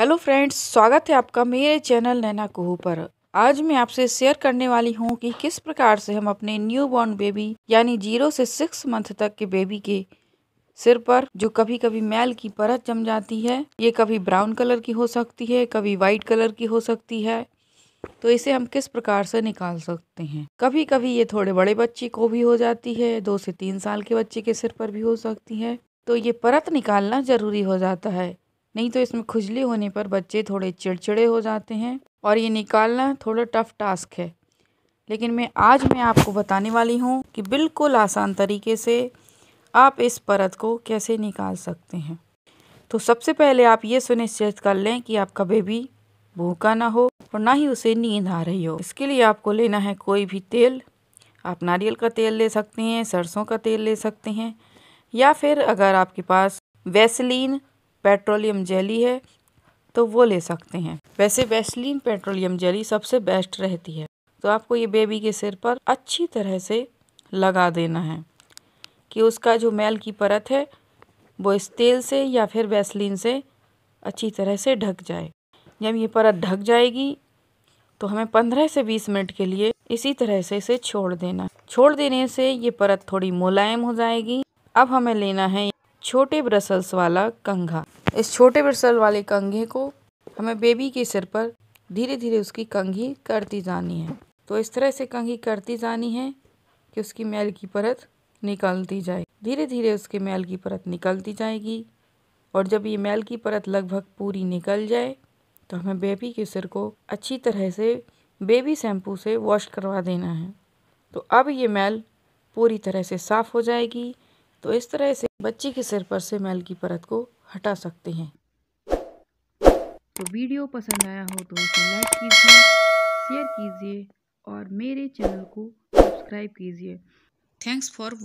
hello friends स्वागत है आपका मेरे चैनल नैना कुहू पर आज मैं आपसे शेयर करने वाली हूँ कि किस प्रकार से हम अपने न्यू बॉर्न बेबी यानी जीरो से सिक्स मंथ तक के बेबी के सिर पर जो कभी कभी मैल की परत जम जाती है ये कभी ब्राउन कलर की हो सकती है कभी वाइट कलर की हो सकती है तो इसे हम किस प्रकार से निकाल सकते हैं कभी कभी ये थोड़े बड़े बच्चे को भी हो जाती है दो से तीन साल के बच्चे के सिर पर भी हो सकती है तो ये परत निकालना जरूरी हो जाता है नहीं तो इसमें खुजली होने पर बच्चे थोड़े चिड़चिड़े हो जाते हैं और ये निकालना थोड़ा टफ टास्क है लेकिन मैं आज मैं आपको बताने वाली हूँ कि बिल्कुल आसान तरीके से आप इस परत को कैसे निकाल सकते हैं तो सबसे पहले आप ये सुनिश्चित कर लें कि आपका बेबी भूखा ना हो और ना ही उसे नींद आ रही हो इसके लिए आपको लेना है कोई भी तेल आप नारियल का तेल ले सकते हैं सरसों का तेल ले सकते हैं या फिर अगर आपके पास वैसलीन पेट्रोलियम जेली है तो वो ले सकते हैं वैसे वैसलीन पेट्रोलियम जेली सबसे बेस्ट रहती है तो आपको ये बेबी के सिर पर अच्छी तरह से लगा देना है कि उसका जो मैल की परत है वो इस तेल से या फिर वैसलीन से अच्छी तरह से ढक जाए जब ये परत ढक जाएगी तो हमें पंद्रह से बीस मिनट के लिए इसी तरह से इसे छोड़ देना छोड़ देने से ये परत थोड़ी मुलायम हो जाएगी अब हमें लेना है छोटे ब्रसल्स वाला कंघा इस छोटे ब्रसल वाले कंघे को हमें बेबी के सिर पर धीरे धीरे उसकी कंघी करती जानी है तो इस तरह से कंघी करती जानी है कि उसकी मैल की परत निकलती जाए धीरे धीरे उसके मैल की परत निकलती जाएगी और जब ये मैल की परत लगभग पूरी निकल जाए तो हमें बेबी के सिर को अच्छी तरह से बेबी शैम्पू से वॉश करवा देना है तो अब ये मैल पूरी तरह से साफ़ हो जाएगी तो इस तरह से बच्चे के सिर पर से मैल की परत को हटा सकते हैं तो वीडियो पसंद आया हो तो इसे लाइक कीजिए शेयर कीजिए और मेरे चैनल को सब्सक्राइब कीजिए थैंक्स फॉर